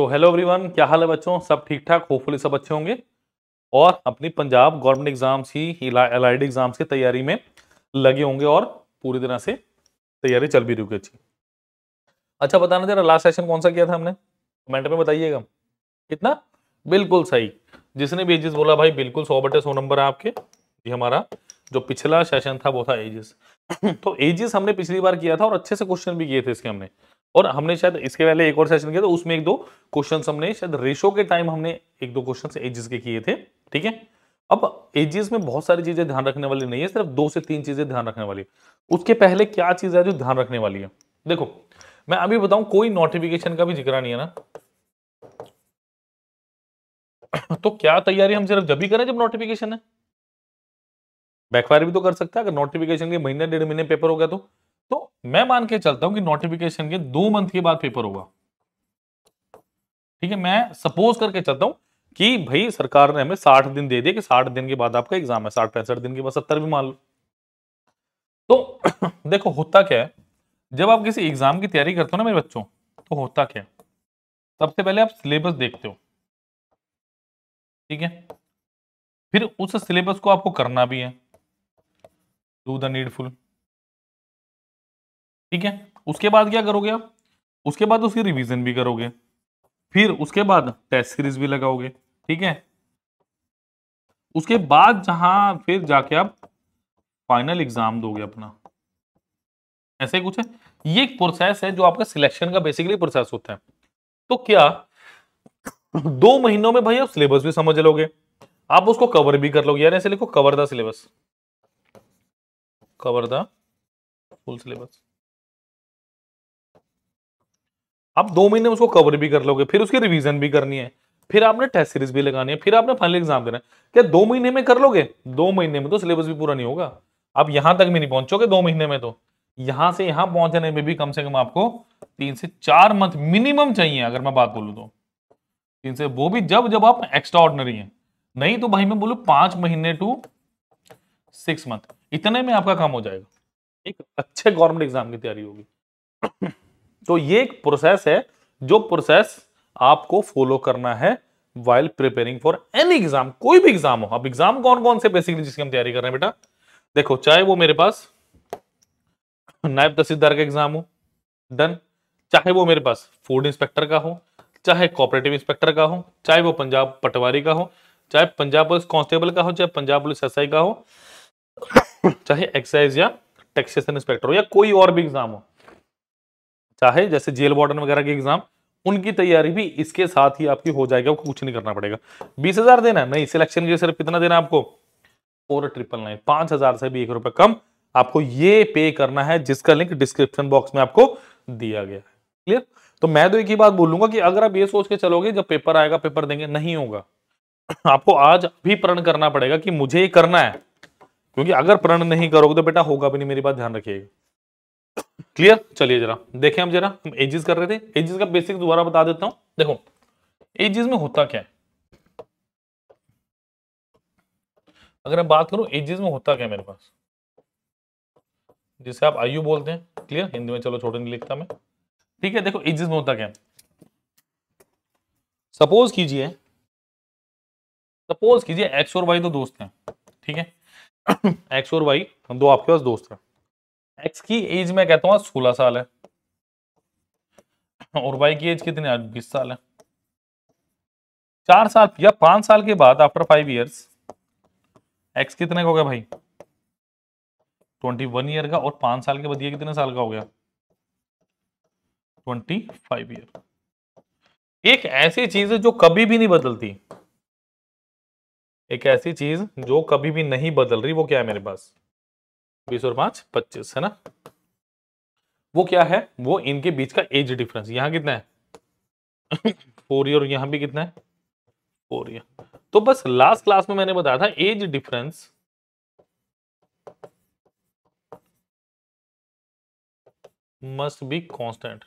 तो hello everyone क्या हाल है बच्चों सब ठीक ठाक होपफुली सब अच्छे होंगे और अपनी पंजाब गवर्नमेंट एग्जाम्स ही एल आई एग्जाम्स की तैयारी में लगे होंगे और पूरी तरह से तैयारी चल भी रही होगी अच्छी अच्छा बताना जरा लास्ट सेशन कौन सा किया था हमने कमेंट में बताइएगा कितना बिल्कुल सही जिसने भी एजिस बोला भाई बिल्कुल सौ बटे सौ नंबर है आपके ये हमारा जो पिछला सेशन था वो था एजिस तो एजिस हमने पिछली बार किया था और अच्छे से क्वेश्चन भी किए थे इसके हमने और हमने शायद इसके पहले एक और सेशन किया था उसमें एक दो क्वेश्चन हमने शायद रेशो के टाइम हमने एक दो क्वेश्चन एजिस के किए थे ठीक है अब एजिस में बहुत सारी चीजें ध्यान रखने वाली नहीं है सिर्फ दो से तीन चीजें ध्यान रखने वाली है उसके पहले क्या चीज है जो ध्यान रखने वाली है देखो मैं अभी बताऊं कोई नोटिफिकेशन का भी जिक्र नहीं है ना तो क्या तैयारी हम सिर्फ जब भी करें जब नोटिफिकेशन है बैकफायर भी तो कर सकता है अगर नोटिफिकेशन के महीने डेढ़ महीने पेपर हो गया तो मैं मान के चलता हूं कि नोटिफिकेशन के दो मंथ के बाद पेपर होगा ठीक है मैं सपोज करके चलता हूं कि भाई सरकार ने हमें साठ दिन दे दिया कि साठ दिन के बाद आपका एग्जाम है साठ पैंसठ दिन के बाद सत्तर भी मान लो तो देखो होता क्या है जब आप किसी एग्जाम की तैयारी करते हो ना मेरे बच्चों तो होता क्या है सबसे पहले आप सिलेबस देखते हो ठीक है फिर उस सिलेबस को आपको करना भी है डू द नीडफुल ठीक है उसके बाद क्या करोगे आप उसके बाद उसकी रिवीजन भी करोगे फिर उसके बाद टेस्ट सीरीज भी लगाओगे ठीक है उसके बाद जहां फिर जाके आप फाइनल एग्जाम दोगे अपना ऐसे कुछ है ये एक प्रोसेस है जो आपका सिलेक्शन का बेसिकली प्रोसेस होता है तो क्या दो महीनों में भाई आप सिलेबस भी समझ लोगे आप उसको कवर भी कर लोगे यार ऐसे लिखो cover the syllabus cover the full syllabus आप दो महीने उसको कवर भी कर लोगे फिर उसकी रिवीजन भी करनी है फिर आपने टेस्ट सीरीज भी लगानी है फिर आपने फाइनल एग्जाम देना है क्या दो महीने में कर लोगे दो महीने में तो सिलेबस भी पूरा नहीं होगा आप यहां तक भी नहीं पहुंचोगे दो महीने में तो यहां से यहां पहुंचने में भी कम से कम आपको तीन से चार मंथ मिनिमम चाहिए अगर मैं बात बोलूँ तो तीन से वो भी जब जब आप एक्स्ट्रा ऑर्डनरी है नहीं तो भाई मैं बोलू पांच महीने टू सिक्स मंथ इतने में आपका काम हो जाएगा एक अच्छे गवर्नमेंट एग्जाम की तैयारी होगी तो ये एक प्रोसेस है जो प्रोसेस आपको फॉलो करना है while preparing for any exam कोई भी एग्जाम हो अब एग्जाम कौन कौन से बेसिकली जिसकी हम तैयारी कर रहे हैं बेटा देखो चाहे वो मेरे पास नायब तहसीलदार का एग्जाम हो डन चाहे वो मेरे पास फूड इंस्पेक्टर का हो चाहे कॉपरेटिव इंस्पेक्टर का हो चाहे वो पंजाब पटवारी का हो चाहे पंजाब पुलिस कांस्टेबल का हो चाहे पंजाब पुलिस एसआई का हो चाहे एक्साइज या टैक्सेशन इंस्पेक्टर हो या कोई और भी एग्जाम हो चाहे जैसे जेल वार्डन वगैरह के एग्जाम उनकी तैयारी भी इसके साथ ही आपकी हो जाएगी आपको कुछ नहीं करना पड़ेगा बीस हजार देना नहीं सिलेक्शन के सिर्फ कितना देना आपको फोर ट्रिपल नाइन पांच हजार से भी एक रुपए कम आपको ये पे करना है जिसका लिंक डिस्क्रिप्शन बॉक्स में आपको दिया गया है क्लियर तो मैं तो एक ही बात बोलूंगा कि अगर आप ये सोच के चलोगे जब पेपर आएगा पेपर देंगे नहीं होगा आपको आज भी प्रण करना पड़ेगा कि मुझे ये करना है क्योंकि अगर प्रण नहीं करोगे तो बेटा होगा भी नहीं मेरी बात ध्यान रखिएगा क्लियर चलिए जरा देखें हम जरा हम एजिस कर रहे थे एजिस का बेसिक दोबारा बता देता हूं देखो एजिस में होता क्या है अगर मैं बात करूं एजिस में होता क्या है मेरे पास जिसे आप आयु बोलते हैं क्लियर हिंदी में चलो छोटे नहीं लिखता मैं ठीक है देखो एजिस में होता क्या सपोज कीजिए सपोज कीजिए एक्स और वाई दो दोस्त हैं ठीक है एक्स और वाई दो आपके पास दोस्त हैं एक्स की एज मैं कहता हूँ सोलह साल है और वाई की एज कितनी आज बीस साल है चार साल या पांच साल के बाद आफ्टर फाइव इयर्स एक्स कितने का हो गया भाई ट्वेंटी वन ईयर का और पांच साल के बाद ये कितने साल का हो गया ट्वेंटी फाइव ईयर एक ऐसी चीज है जो कभी भी नहीं बदलती एक ऐसी चीज जो कभी भी नहीं बदल रही वो क्या है मेरे पास बीस और पांच पच्चीस है ना वो क्या है वो इनके बीच का एज डिफरेंस यहां कितना है फोर ईयर यहां भी कितना है फोर ईयर तो बस लास्ट क्लास में मैंने बताया था age difference must be constant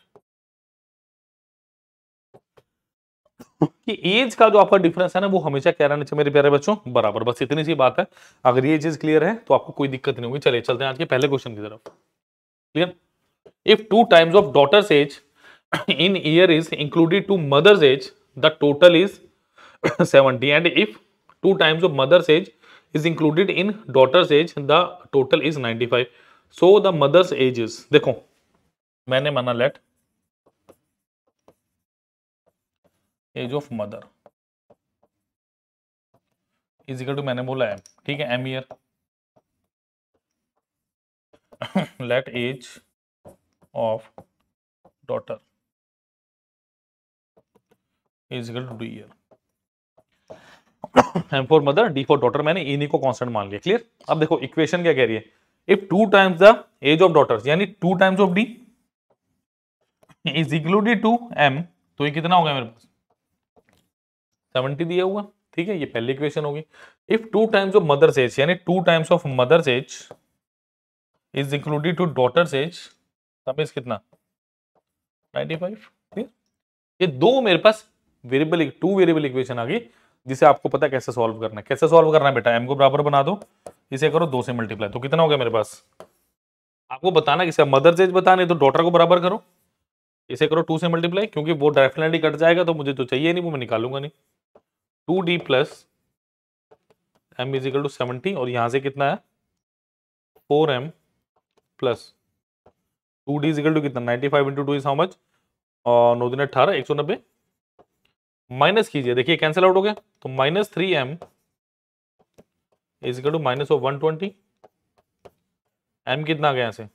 कि एज का जो आपका डिफरेंस है ना वो हमेशा कह रहा चाहिए मेरे प्यारे बच्चों बराबर बस इतनी सी बात है अगर ये चीज क्लियर है तो आपको कोई दिक्कत नहीं होगी चले चलते हैं आज के पहले क्वेश्चन की तरफ clear if two times of daughter's age in year is included to mother's age the total is seventy and if two times of mother's age is included in daughter's age the total is ninety five so the mother's age is देखो मैंने माना let age of mother is equal to मैंने बोला है ठीक है M year let age of daughter is equal to D year M for mother D for daughter मैंने इन्हीं e को कॉन्स्टेंट मान लिया क्लियर अब देखो इक्वेशन क्या कह रही है if two times the age of daughter यानी two times of D is included to M तो ये कितना हो गया मेरे पास सेवेंटी दिया हुआ ठीक है ये पहली इक्वेशन होगी if two times of mother's age यानी two times of mother's age is included to daughter's age समेज कितना 95 ठीक ये दो मेरे पास वेरिएबल टू वेरिएबल इक्वेशन आ गई जिसे आपको पता कैसे सॉल्व करना है कैसे सॉल्व करना है बेटा एम को बराबर बना दो इसे करो दो से मल्टीप्लाई तो कितना हो गया मेरे पास आपको बताना किसे मदर्स एज बताने तो डॉटर को बराबर करो इसे करो टू से मल्टीप्लाई क्योंकि वो डेफिनेटली कट जाएगा तो मुझे तो चाहिए नहीं वो मैं निकालूंगा नहीं two D plus M equal to seventy और यहां से कितना है four M plus two D equal to कितना ninety five into two is how much और नौ दिन अठारह एक सौ नब्बे माइनस कीजिए देखिए कैंसिल आउट हो गया तो minus three M equal to minus of one twenty M कितना आ गया यहाँ से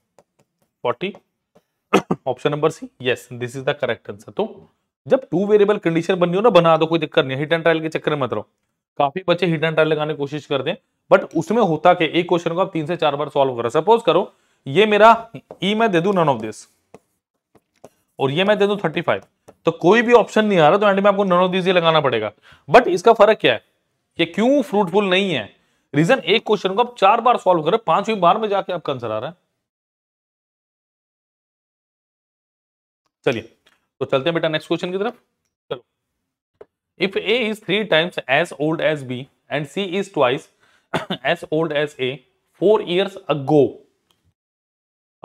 forty option number C yes this is the correct answer तो जब टू वेरिएबल कंडीशन बननी हो ना बना दो कोई दिक्कत नहीं हिट एंड ट्रायल के चक्कर मत रहो काफी बच्चे हिट एंड ट्रायल लगाने की कोशिश करते हैं बट उसमें होता कि एक क्वेश्चन को आप तीन से चार बार सॉल्व करो सपोज करो ये मेरा ई e मैं दे दू नन ऑफ दिस और ये मैं दे दू थर्टी फाइव तो कोई भी ऑप्शन नहीं आ रहा तो एंड में आपको नन ऑफ दिस ये लगाना पड़ेगा बट इसका फर्क क्या है कि क्यों फ्रूटफुल नहीं है रीजन एक क्वेश्चन को आप चार बार सॉल्व करो पांचवी बार में जाके आपका आंसर आ रहा है चलिए तो चलते हैं बेटा नेक्स्ट क्वेश्चन की तरफ चलो if A is three times as old as B and C is twice as old as A four years ago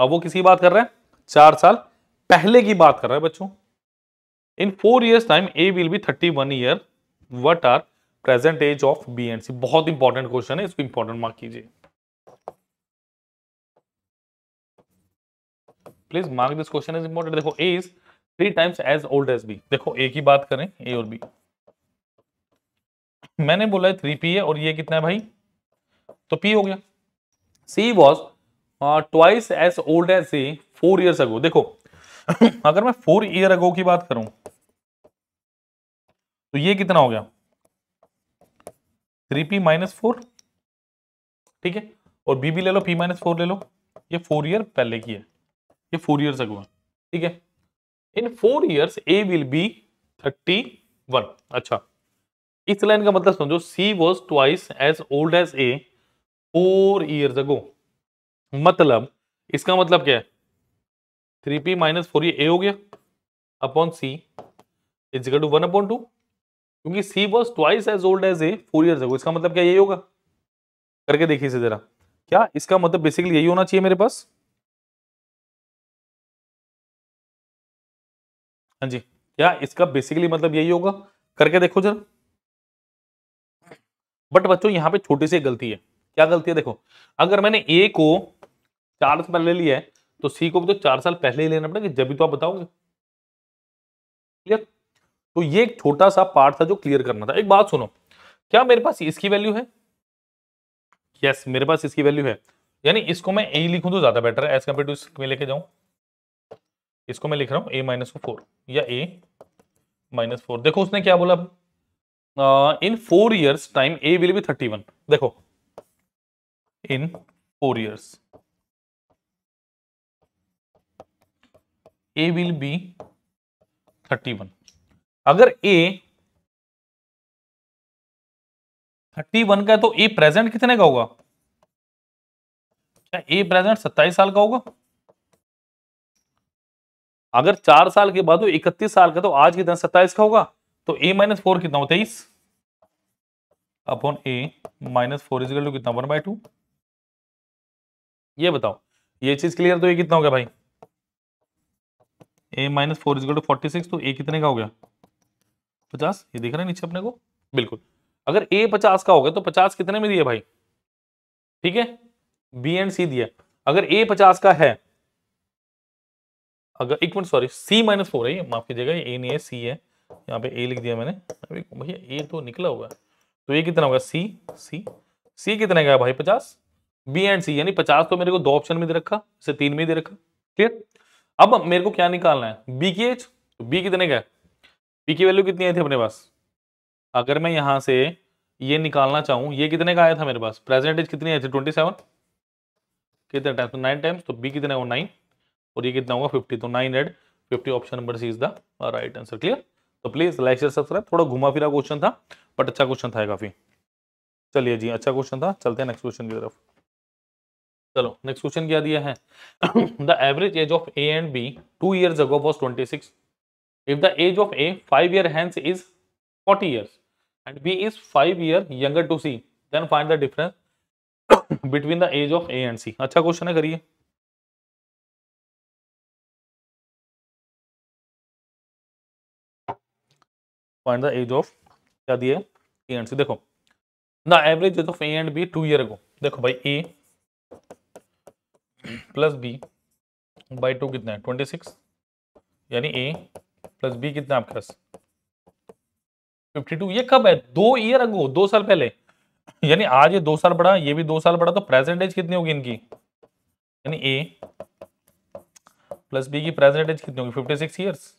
अब वो किसी बात कर रहे हैं चार साल पहले की बात कर रहे हैं बच्चों in four years time A will be thirty one year what are present age of B and C बहुत इंपॉर्टेंट क्वेश्चन है इसको इंपॉर्टेंट मार्क कीजिए please mark this question is important देखो A is three times as old as B देखो A की बात करें ए और बी मैंने बोला है थ्री पी है और ये कितना है भाई तो पी हो गया C was twice as old as A four years ago देखो अगर मैं फोर ईयर अगो की बात करूं तो ये कितना हो गया थ्री पी माइनस फोर ठीक है और बी भी ले लो पी माइनस फोर ले लो ये फोर ईयर पहले की है ये फोर ईयर्स अगो है ठीक है in four years A will be thirty one अच्छा इस लाइन का मतलब समझो C was twice as old as A four years ago मतलब इसका मतलब क्या है three P minus four A हो गया upon C is equal to one upon two क्योंकि C was twice as old as A four years ago इसका मतलब क्या यही होगा करके देखिए इसे जरा क्या इसका मतलब बेसिकली यही होना चाहिए मेरे पास हाँ जी क्या इसका बेसिकली मतलब यही होगा करके देखो जरा बट बच्चों यहाँ पे छोटी सी गलती है क्या गलती है देखो अगर मैंने ए को चार साल पहले लिया है तो सी को भी तो चार साल पहले ही लेना पड़ेगा जब भी तो आप बताओगे क्लियर तो ये एक छोटा सा पार्ट था जो क्लियर करना था एक बात सुनो क्या मेरे पास इसकी वैल्यू है यस मेरे पास इसकी वैल्यू है यानी इसको मैं ए लिखूं तो ज्यादा बेटर है एज कम्पेयर टू इसमें लेके जाऊं इसको मैं लिख रहा हूँ ए माइनस को फोर या ए माइनस फोर देखो उसने क्या बोला in four years time A will be thirty one देखो in four years A will be thirty one अगर ए थर्टी वन का है तो ए प्रेजेंट कितने का होगा क्या ए प्रेजेंट सत्ताईस साल का होगा अगर चार साल के बाद वो इकतीस साल का तो आज कितना सत्ताईस का होगा तो ए माइनस फोर कितना हो तेईस upon A minus four is equal to कितना वन बाय टू ये बताओ ये चीज क्लियर तो ये कितना हो गया भाई A minus four is two forty six तो ए कितने का हो गया पचास ये दिख रहा है नीचे अपने को बिल्कुल अगर ए पचास का हो गया तो पचास कितने में दिए भाई ठीक है बी एंड सी दिया अगर ए पचास का है अगर एक minute sorry C minus four है माफ कीजिएगा ए नहीं है सी है यहाँ पे ए लिख दिया मैंने अभी भैया ए तो निकला हुआ है तो ये कितना होगा सी सी सी कितने का भाई पचास बी एंड सी यानी पचास तो मेरे को दो ऑप्शन में दे रखा इसे तीन में दे रखा क्लियर अब मेरे को क्या निकालना है बी की एच तो बी कितने का है बी की वैल्यू कितनी आई थी अपने पास अगर मैं यहाँ से ये निकालना चाहूँ ये कितने का आया था मेरे पास प्रेजेंटेज कितनी आई थी ट्वेंटी सेवन कितने टाइम्स नाइन टाइम्स तो बी तो कितने का नाइन और ये कितना होगा फिफ्टी तो nine add fifty option number C is the right answer clear तो प्लीज लाइक शेयर सब्सक्राइब थोड़ा घुमा फिरा क्वेश्चन था बट अच्छा क्वेश्चन था काफी चलिए जी अच्छा क्वेश्चन था चलते हैं नेक्स्ट क्वेश्चन की तरफ चलो नेक्स्ट क्वेश्चन क्या दिया है the average age of A and B two year ago was twenty six if the age of A five year hence is forty years and B is five year younger to C then find the difference between the age of A and C अच्छा question है करिए find the age of क्या दिए ए and C देखो the average age of A and B two year को देखो भाई A plus B by two कितना है ट्वेंटी सिक्स यानी ए प्लस बी कितना आपके पास फिफ्टी टू ये कब है दो ईयर अगो दो साल पहले यानी आज ये दो साल बड़ा ये भी दो साल बड़ा तो प्रेजेंट एज कितनी होगी इनकी यानी ए प्लस बी की प्रेजेंट एज कितनी होगी फिफ्टी सिक्स ईयर्स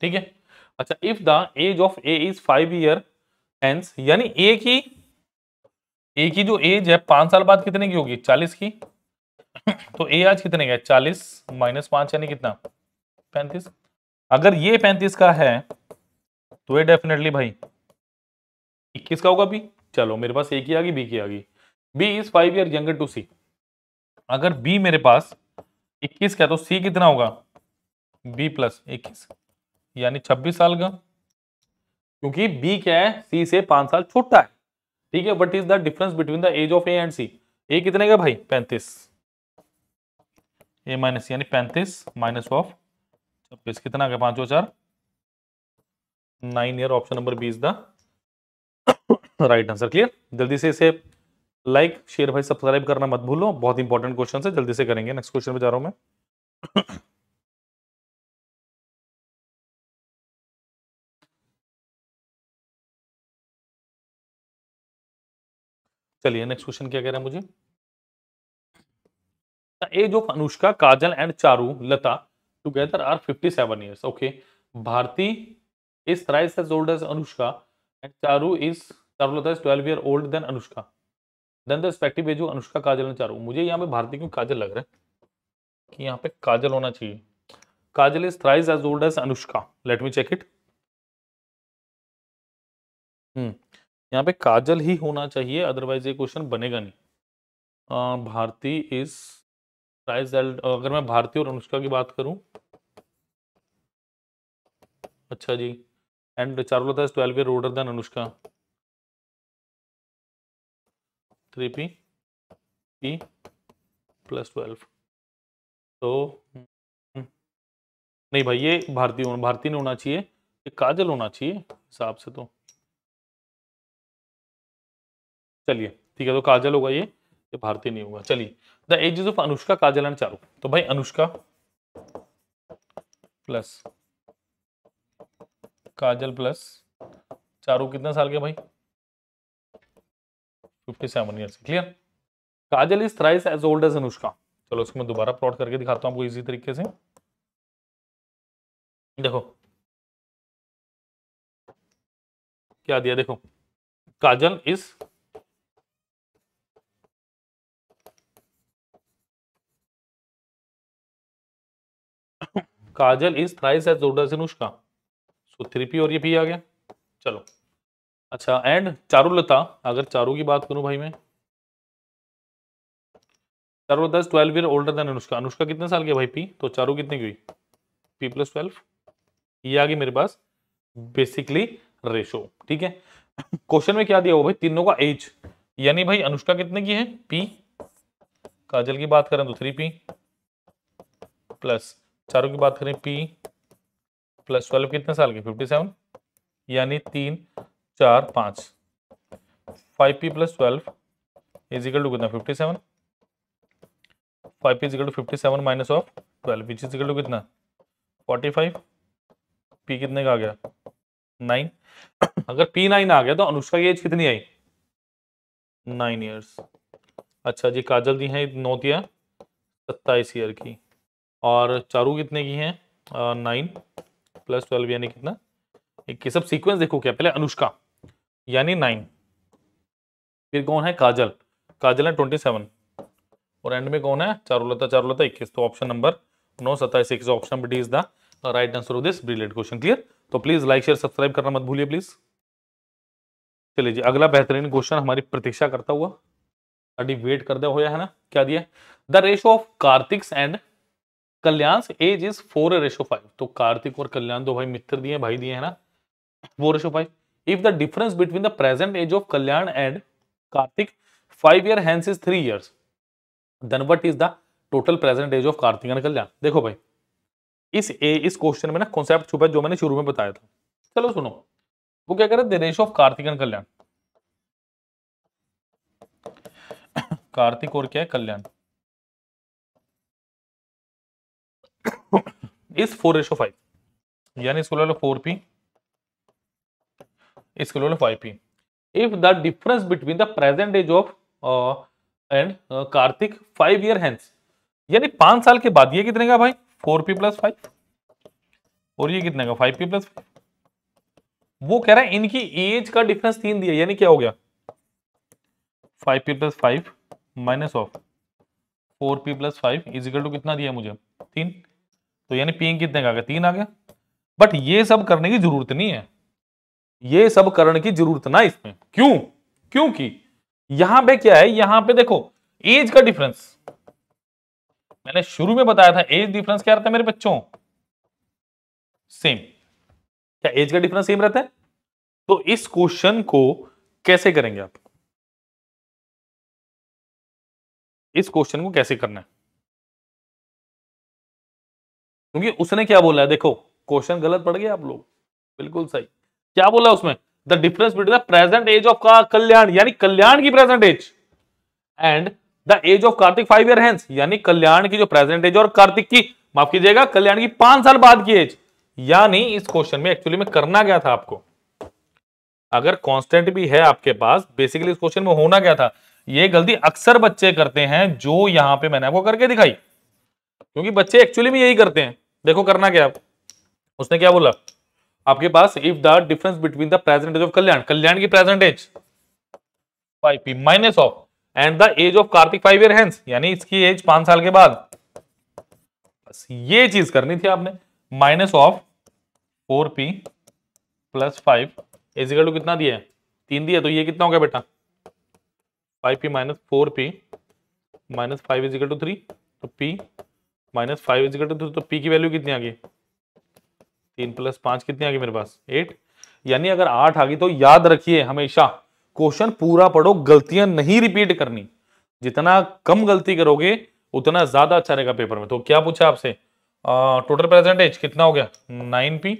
ठीक है अच्छा if the age of A is five year hence यानी ए की ए की जो एज है पांच साल बाद कितने की होगी चालीस की तो ए आज कितने का है चालीस माइनस पांच यानी कितना पैंतीस अगर ये पैंतीस का है तो ये डेफिनेटली भाई इक्कीस का होगा बी चलो मेरे पास ए की आ गई बी की आ गई B is five year younger to C अगर बी मेरे पास इक्कीस का है तो सी कितना होगा बी प्लस इक्कीस यानी छब्बीस साल का क्योंकि बी क्या है सी से पांच साल छोटा है ठीक है what is the difference between the age of A and C A कितने का भाई पैंतीस ए माइनस यानी पैंतीस माइनस ऑफ छब्बीस कितना का पांचों चार nine year option number B is the right answer clear जल्दी से इसे लाइक शेयर भाई सब्सक्राइब करना मत भूलो बहुत इंपॉर्टेंट क्वेश्चन है जल्दी से करेंगे नेक्स्ट क्वेश्चन पे जा रहा हूं मैं चलिए नेक्स्ट क्वेश्चन क्या कह रहा है मुझे age of Anushka Kajal and Charu Lata together are 57 seven years okay Bharti is thrice as old as Anushka and Charu is Charu Lata is 12 year old then Anushka then the respective age Anushka Kajal and Charu मुझे यहाँ पे भारती क्यों काजल लग रहा है कि यहाँ पे काजल होना चाहिए Kajal is thrice as old as Anushka let me check it यहाँ पे काजल ही होना चाहिए अदरवाइज ये क्वेश्चन बनेगा नहीं भारती इज प्राइज एल्ड अगर मैं भारती और अनुष्का की बात करूं अच्छा जी and Charulata is twelve year older than Anushka three P P plus twelve तो हम्म, नहीं भाई ये भारतीय भारतीय ने होना चाहिए ये काजल होना चाहिए हिसाब से तो चलिए ठीक है तो काजल होगा ये ये भारतीय नहीं होगा चलिए the ages of Anushka Kajal and Charu तो भाई अनुष्का प्लस काजल प्लस चारू कितने साल के भाई fifty seven years clear Kajal is thrice as old as Anushka चलो इसको मैं दोबारा प्लॉट करके दिखाता हूं आपको इजी तरीके से देखो क्या दिया देखो Kajal is Kajal is thrice as जोरदार अनुष्का सो थ्री पी और ये पी आ गया चलो अच्छा एंड चारुलता अगर चारू की बात करूं भाई मैं चारुलता दस twelve year older than Anushka Anushka कितने साल की भाई पी तो चारू कितने की हुई पी प्लस ट्वेल्व ये आ गई मेरे पास बेसिकली रेशो ठीक है क्वेश्चन में क्या दिया हो भाई तीनों का एज यानी भाई अनुष्का कितने की है पी काजल की बात करें तो थ्री पी प्लस चारों की बात करें पी प्लस ट्वेल्व कितने साल के फिफ्टी सेवन यानी तीन चार पाँच five P plus twelve is equal to कितना fifty seven five P is equal to fifty seven minus of twelve which is equal to कितना फोर्टी फाइव पी कितने का आ गया नाइन अगर पी नाइन आ गया तो अनुष्का की एज कितनी आई नाइन ईयर्स अच्छा जी काजल दी है नौ दिया सत्ताईस ईयर की और चारू कितने की हैं नाइन प्लस ट्वेल्व यानी कितना इक्कीस सब सीक्वेंस देखो क्या पहले अनुष्का यानी नाइन फिर कौन है काजल काजल है ट्वेंटी सेवन और एंड में कौन है चारुलता चारुलता इक्कीस तो ऑप्शन नंबर नौ सत्ताईस इक्कीस option B D is the right answer of this brilliant question clear तो प्लीज लाइक शेयर सब्सक्राइब करना मत भूलिए प्लीज चलिए जी अगला बेहतरीन क्वेश्चन हमारी प्रतीक्षा करता हुआ अभी वेट करते हुए है ना क्या दिया the ratio of Kartik's and Kalyan age is four ratio five तो कार्तिक और कल्याण दो भाई मित्र दिए भाई दिए है ना four ratio five if the difference between the present age of Kalyan and Kartik five year hence is three years then what is the total present age of Kartik and Kalyan देखो भाई इस ए इस क्वेश्चन में ना कॉन्सेप्ट छुपा है जो मैंने शुरू में बताया था चलो सुनो वो क्या कह रहे हैं ratio of Kartik and Kalyan Kartik और क्या है कल्याण इस फोर रेशो फाइव यानी इसको ले लो फोर पी इसको ले लो five P if the difference between the present age of and Kartik five year hence यानी पांच साल के बाद ये कितने का भाई फोर पी प्लस फाइव और ये कितने का फाइव पी प्लस वो कह रहा है इनकी एज का डिफरेंस तीन दिया यानी क्या हो गया five P plus five minus of four P plus five is equal to कितना दिया मुझे तीन तो यानी पी कितने का आ गया तीन आ गया बट ये सब करने की जरूरत नहीं है ये सब करने की जरूरत ना इसमें क्यों क्योंकि यहां पे क्या है यहां पे देखो एज का डिफरेंस मैंने शुरू में बताया था एज डिफरेंस क्या रहता है मेरे बच्चों सेम क्या एज का डिफरेंस सेम रहता है तो इस क्वेश्चन को कैसे करेंगे आप इस क्वेश्चन को कैसे करना है क्योंकि उसने क्या बोला है देखो क्वेश्चन गलत पड़ गया आप लोग बिल्कुल सही क्या बोला उसमें the difference between the present age of Kalyan यानी कल्याण की present age and the age of Kartik five year hence यानी कल्याण की जो प्रेजेंट एज और कार्तिक की माफ कीजिएगा कल्याण की पांच साल बाद की एज यानी इस क्वेश्चन में एक्चुअली में करना क्या था आपको अगर कांस्टेंट भी है आपके पास बेसिकली इस क्वेश्चन में होना क्या था ये गलती अक्सर बच्चे करते हैं जो यहां पे मैंने आपको करके दिखाई क्योंकि बच्चे एक्चुअली में यही करते हैं देखो करना क्या उसने क्या बोला आपके पास if the difference between the present age of Kalyan Kalyan की present age five P minus of and the age of Kartik five year hence यानी इसकी एज पांच साल के बाद बस ये चीज करनी थी आपने minus of four P plus five is equal to कितना दिया है तीन दिया तो ये कितना हो गया बेटा five P minus four P minus five is equal to three तो P minus five is two तो पी की वैल्यू कितनी आ गई तीन प्लस पांच कितनी आ गई मेरे पास एट यानी अगर आठ आ गई तो याद रखिए हमेशा क्वेश्चन पूरा पढ़ो गलतियां नहीं रिपीट करनी जितना कम गलती करोगे उतना ज्यादा अच्छा रहेगा पेपर में तो क्या पूछा आपसे टोटल परसेंटेज कितना हो गया नाइन पी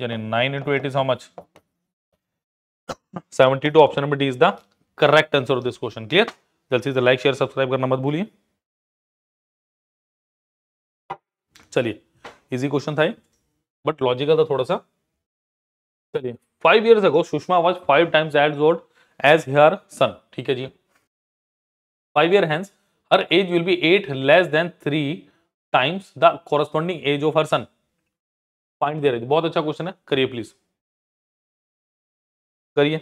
यानी nine into eight is how much seventy two option number D is the correct answer of this question clear जल्द से जल्द लाइक शेयर सब्सक्राइब करना मत भूलिए चलिए इजी क्वेश्चन था ये बट लॉजिकल था थोड़ा सा चलिए five years ago Sushma was five times at old as her son ठीक है जी five year hence her age will be eight less than three times the corresponding age of her son find रहे थे बहुत अच्छा क्वेश्चन है करिए please करिए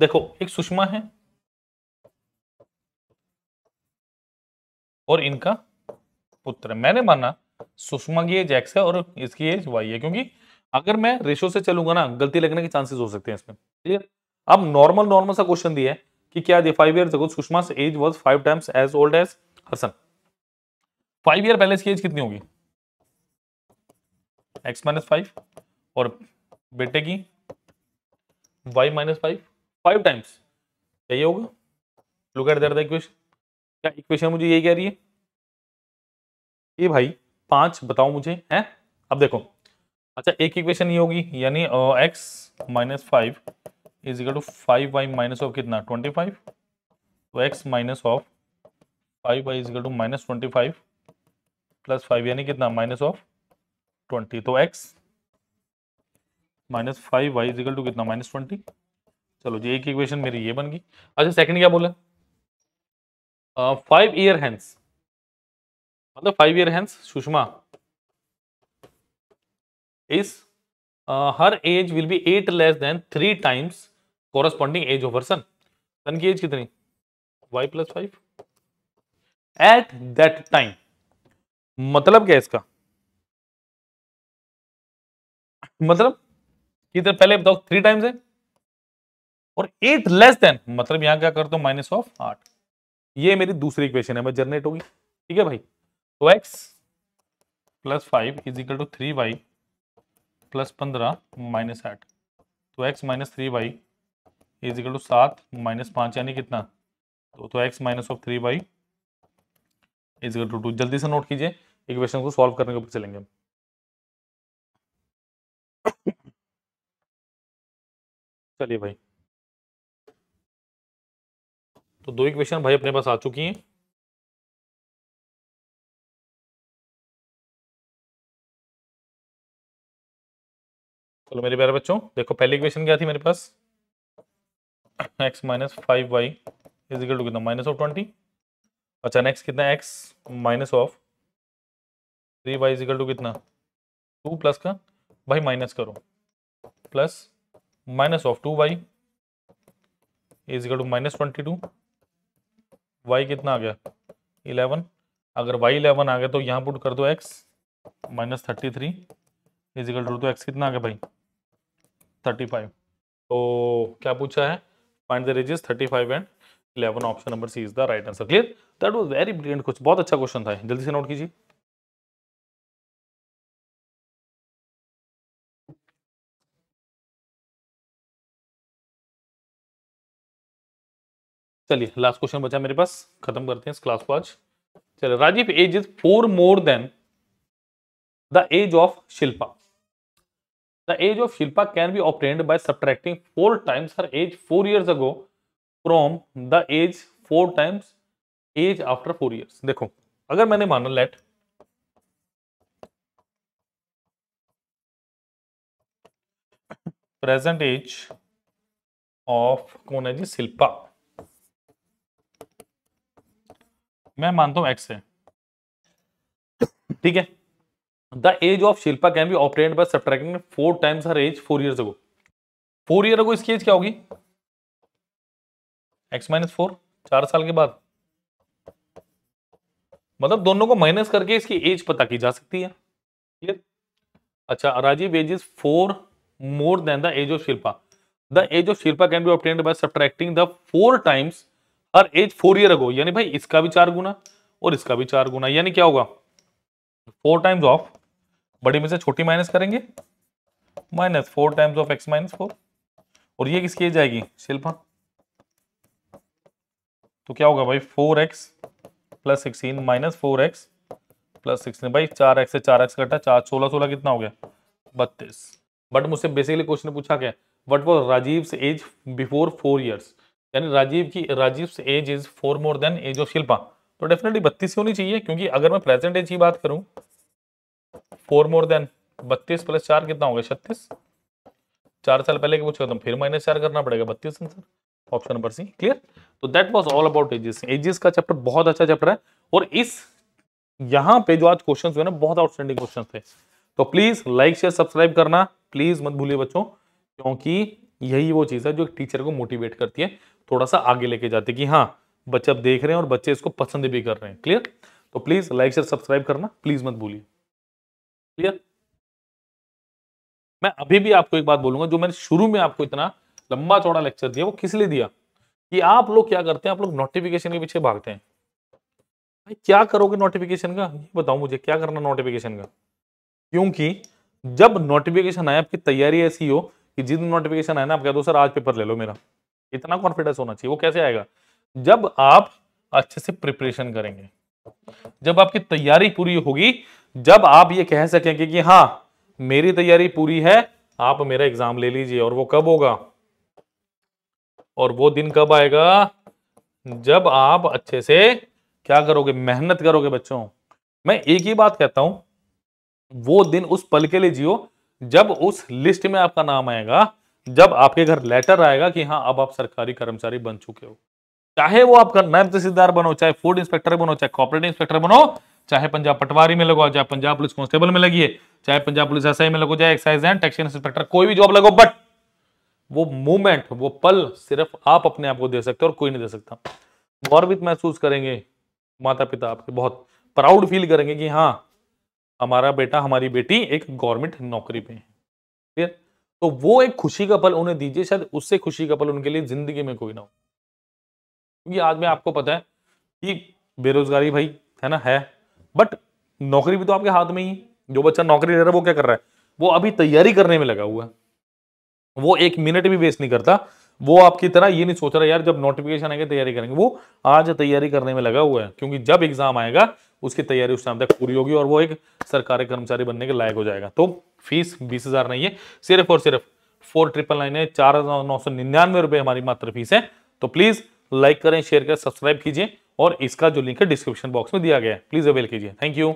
देखो एक सुषमा है और इनका पुत्र है मैंने माना सुषमा की एज एक्स है और इसकी एज वाई है क्योंकि अगर मैं रेशो से चलूंगा ना गलती लगने के चांसेस हो सकते हैं इसमें ठीक है अब नॉर्मल नॉर्मल सा क्वेश्चन दिया है कि क्या फाइव ईयर देखो Sushma age was five times as old as her son five year पहले इसकी एज कितनी होगी एक्स माइनस फाइव और बेटे की Y minus five five times यही होगा look at there the equation क्या इक्वेशन मुझे यही कह रही है ए भाई पांच बताओ मुझे है अब देखो अच्छा एक इक्वेशन ये होगी यानी X minus five is equal to five Y minus of कितना ट्वेंटी फाइव तो X minus of five Y is equal to minus twenty five plus five यानी कितना माइनस ऑफ ट्वेंटी तो X minus five Y is equal to कितना minus twenty चलो जी एक equation मेरी ये बन गई अच्छा सेकंड क्या बोला फाइव ईयर हैंड्स मतलब five year hence Sushma is her age will be eight less than three times corresponding age of son son की एज कितनी Y plus five at that time मतलब क्या इसका मतलब इधर पहले बताओ थ्री टाइम्स है और एट लेस देन मतलब यहां क्या करता हूं माइनस ऑफ आठ ये मेरी दूसरी इक्वेशन है मैं जनरेट होगी ठीक है भाई two X plus five is equal to three Y plus पंद्रह माइनस आठ तो X minus three Y is equal to सात माइनस पाँच यानी कितना तो तो X minus of three Y is equal to two जल्दी से नोट कीजिए इक्वेशन को सॉल्व करने के ऊपर चलेंगे चलिए भाई तो दो इक्वेशन भाई अपने पास आ चुकी हैं चलो मेरे प्यारे बच्चों देखो पहली इक्वेशन क्या थी मेरे पास X minus five Y is equal to कितना माइनस ऑफ ट्वेंटी अच्छा नेक्स्ट कितना X minus of three Y is equal to कितना टू प्लस का भाई माइनस करो plus minus of two Y is equal to minus twenty two Y कितना आ गया इलेवन अगर वाई इलेवन आ गया तो यहाँ पुट कर दो X minus thirty three is equal to तो एक्स कितना आ गया भाई थर्टी फाइव तो क्या पूछा है find the ages thirty five and eleven option number C is the right answer clear that was very brilliant question बहुत अच्छा क्वेश्चन था जल्दी से नोट कीजिए चलिए लास्ट क्वेश्चन बचा मेरे पास खत्म करते हैं इस क्लास को आज चलिए Rajiv age is four more than the age of Shilpa The age of Shilpa can be obtained by subtracting 4 times her age 4 years ago from the age 4 times age after 4 years. देखो अगर मैंने माना let present age of कौन है जी शिल्पा मैं मानता हूं x है ठीक है the age of Shilpa can be operate by subtracting four times her age four years ago four year ago इसकी एज क्या होगी एक्स माइनस फोर चार साल के बाद मतलब दोनों को माइनस करके इसकी एज पता की जा सकती है क्लियर अच्छा Rajiv age is four more than the age of Shilpa the age of Shilpa can be operate by subtracting the four times her age four year ago यानी भाई इसका भी चार गुना और इसका भी चार गुना यानी क्या होगा फोर टाइम्स ऑफ बड़ी में से छोटी माइनस करेंगे minus four times of X minus four और ये किसकी जाएगी शिल्पा तो क्या होगा भाई four X plus sixteen minus four X plus sixteen भाई चार एक्स से चार एक्स कटा चार सोलह सोलह कितना हो गया बत्तीस बट मुझसे बेसिकली क्वेश्चन पूछा क्या what was Rajiv age before four years यानी राजीव की Rajiv age is four more than age of Shilpa तो डेफिनेटली बत्तीस होनी चाहिए क्योंकि अगर मैं प्रेजेंट एज की बात करूँ फोर मोर देन बत्तीस प्लस चार कितना हो गया छत्तीस चार साल पहले की पूछा तो फिर माइनस चार करना पड़ेगा बत्तीस answer option number C clear तो that was all about ages ages का चैप्टर बहुत अच्छा चैप्टर है और इस यहाँ पे जो आज क्वेश्चन हुए ना बहुत आउटस्टैंडिंग क्वेश्चन थे तो प्लीज लाइक शेयर सब्सक्राइब करना प्लीज मत भूलिए बच्चों क्योंकि यही वो चीज़ है जो टीचर को मोटिवेट करती है थोड़ा सा आगे लेके जाते कि हाँ बच्चे अब देख रहे हैं और बच्चे इसको पसंद भी कर रहे हैं क्लियर तो प्लीज लाइक शेयर सब्सक्राइब करना प्लीज मत भूलिए क्लियर मैं अभी भी आपको एक बात बोलूंगा जो मैंने शुरू में आपको इतना लंबा चौड़ा लेक्चर दिया वो किस लिए दिया कि आप लोग क्या करते हैं आप लोग नोटिफिकेशन के पीछे भागते हैं भाई क्या करोगे नोटिफिकेशन का ये बताओ मुझे क्या करना नोटिफिकेशन का क्योंकि जब नोटिफिकेशन आए आपकी तैयारी ऐसी हो कि जिस नोटिफिकेशन आए ना आप कह दो सर आज पेपर ले लो मेरा इतना कॉन्फिडेंस होना चाहिए वो कैसे आएगा जब आप अच्छे से प्रिपरेशन करेंगे जब आपकी तैयारी पूरी होगी जब आप ये कह सकेंगे कि हाँ मेरी तैयारी पूरी है आप मेरा एग्जाम ले लीजिए और वो कब होगा और वो दिन कब आएगा जब आप अच्छे से क्या करोगे मेहनत करोगे बच्चों मैं एक ही बात कहता हूं वो दिन उस पल के लिए जियो जब उस लिस्ट में आपका नाम आएगा जब आपके घर लेटर आएगा कि हाँ अब आप सरकारी कर्मचारी बन चुके हो चाहे वो आप नायब तहसीलदार बनो चाहे फूड इंस्पेक्टर बनो चाहे कॉपरेटिव इंस्पेक्टर बनो चाहे पंजाब पटवारी में लगाओ चाहे पंजाब पुलिस कांस्टेबल में लगी है चाहे पंजाब पुलिस एस में लगो चाहे एक्साइज एंड टैक्सी इंस्पेक्टर कोई भी जॉब लगो बट वो मूवमेंट वो पल सिर्फ आप अपने आप को दे सकते हो और कोई नहीं दे सकता गौरवित महसूस करेंगे माता पिता आपके बहुत प्राउड फील करेंगे कि हाँ हमारा बेटा हमारी बेटी एक गवर्नमेंट नौकरी पे है क्लियर तो वो एक खुशी का पल उन्हें दीजिए शायद उससे खुशी का पल उनके लिए जिंदगी में कोई ना हो क्योंकि आज में आपको पता है कि बेरोजगारी भाई है ना है बट नौकरी भी तो आपके हाथ में ही है जो बच्चा नौकरी ले रहा है वो क्या कर रहा है वो अभी तैयारी करने में लगा हुआ है वो एक मिनट भी वेस्ट नहीं करता वो आपकी तरह ये नहीं सोच रहा यार जब नोटिफिकेशन आएगा तैयारी करेंगे वो आज तैयारी करने में लगा हुआ है क्योंकि जब एग्जाम आएगा उसकी तैयारी उस टाइम तक पूरी होगी और वो एक सरकारी कर्मचारी बनने के लायक हो जाएगा तो फीस बीस हजार नहीं है सिर्फ और सिर्फ फोर ट्रिपल नाइन है चार हजार नौ सौ निन्यानवे रुपए हमारी मात्र फीस है तो प्लीज लाइक करें शेयर करें सब्सक्राइब कीजिए और इसका जो लिंक है डिस्क्रिप्शन बॉक्स में दिया गया है प्लीज़ अवेल कीजिए थैंक यू